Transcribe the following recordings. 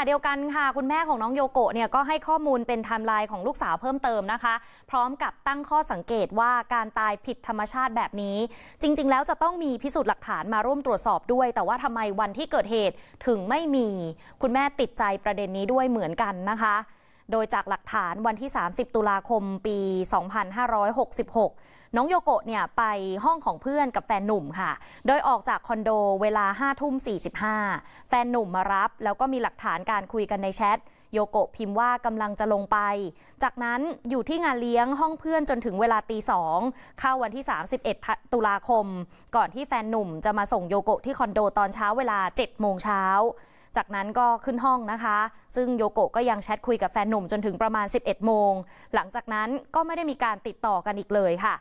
ณะเดียวกันค่ะ คุณแม่ของน้องโยโกะเนี่ยก็ให้ข้อมูลเป็นไทม์ไลน์ของลูกสาวเพิ่มเติมนะคะ พร้อมกับตั้งข้อสังเกตว่าการตายผิดธรรมชาติแบบนี้ จริงๆแล้วจะต้องมีพิสูจน์หลักฐานมาร่วมตรวจสอบด้วย แต่ว่าทำไมวันที่เกิดเหตุถึงไม่มีคุณแม่ติดใจประเด็นนี้ด้วยเหมือนกันนะคะโดยจากหลักฐานวันที่ 30 ตุลาคมปี 2566 น้องโยโกะเนี่ยไปห้องของเพื่อนกับแฟนหนุ่มค่ะ โดยออกจากคอนโดเวลา 5 ทุ่ม 45 แฟนหนุ่มมารับ แล้วก็มีหลักฐานการคุยกันในแชทโยโกะพิมพ์ว่ากำลังจะลงไป จากนั้นอยู่ที่งานเลี้ยงห้องเพื่อนจนถึงเวลาตีสองเข้าวันที่ 31 ตุลาคม ก่อนที่แฟนหนุ่มจะมาส่งโยโกะที่คอนโดตอนเช้าเวลา 7 โมงเช้าจากนั้นก็ขึ้นห้องนะคะ ซึ่งโยโกะก็ยังแชทคุยกับแฟนหนุ่มจนถึงประมาณ 11 โมง หลังจากนั้นก็ไม่ได้มีการติดต่อกันอีกเลยค่ะ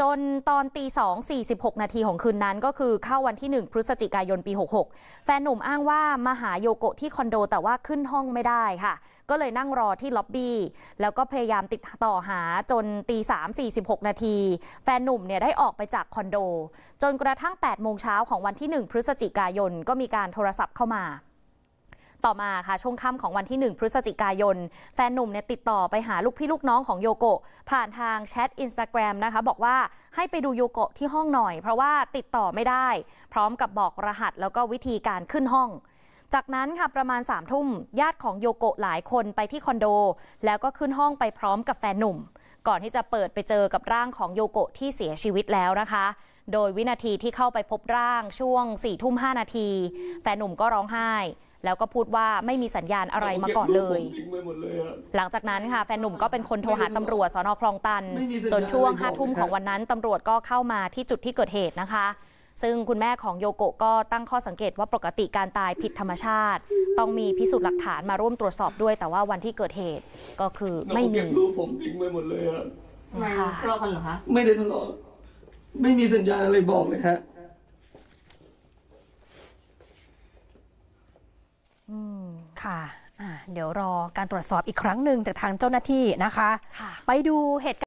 จนตอนตีสอง46 นาทีของคืนนั้น ก็คือเข้าวันที่ 1 พฤศจิกายนปี 66 แฟนหนุ่มอ้างว่ามาหาโยโกะที่คอนโด แต่ว่าขึ้นห้องไม่ได้ค่ะ ก็เลยนั่งรอที่ล็อบบี้ แล้วก็พยายามติดต่อหาจนตีสาม46นาทีแฟนหนุ่มเนี่ยได้ออกไปจากคอนโด จนกระทั่ง8โมงเช้าของวันที่ 1 พฤศจิกายนก็มีการโทรศัพท์เข้ามาต่อมาค่ะช่วงค่ำของวันที่ 1 พฤศจิกายน แฟนหนุ่มเนี่ยติดต่อไปหาลูกพี่ลูกน้องของโยโกะผ่านทางแชทอินสตาแกรมนะคะ บอกว่าให้ไปดูโยโกะที่ห้องหน่อยเพราะว่าติดต่อไม่ได้ พร้อมกับบอกรหัสแล้วก็วิธีการขึ้นห้อง จากนั้นค่ะประมาณ3ามทุ่มญาติของโยโกะหลายคนไปที่คอนโดแล้วก็ขึ้นห้องไปพร้อมกับแฟนหนุ่ม ก่อนที่จะเปิดไปเจอกับร่างของโยโกะที่เสียชีวิตแล้วนะคะ โดยวินาทีที่เข้าไปพบร่าง ช่วง4ี่ทุ่มหนาทีแฟนหนุ่มก็ร้องไห้แล้วก็พูดว่าไม่มีสัญญาณอะไรมาก่อนเลย หลังจากนั้นค่ะ แฟนหนุ่มก็เป็นคนโทรหาตำรวจสอนอคลองตัน จนช่วงห้าทุ่มของวันนั้น ตำรวจก็เข้ามาที่จุดที่เกิดเหตุนะคะ ซึ่งคุณแม่ของโยโกะก็ตั้งข้อสังเกตว่าปกติการตายผิดธรรมชาติ ต้องมีพิสูจน์หลักฐานมาร่วมตรวจสอบด้วย แต่ว่าวันที่เกิดเหตุก็คือไม่มีรู้ผมทิ้งไปหมดเลยอะทะเลาะกันเหรอคะไม่ได้ทะเลาะไม่มีสัญญาณอะไรบอกเลยฮะค่ะ เดี๋ยวรอการตรวจสอบอีกครั้งหนึ่งจากทางเจ้าหน้าที่นะคะ ไปดูเหตุการณ์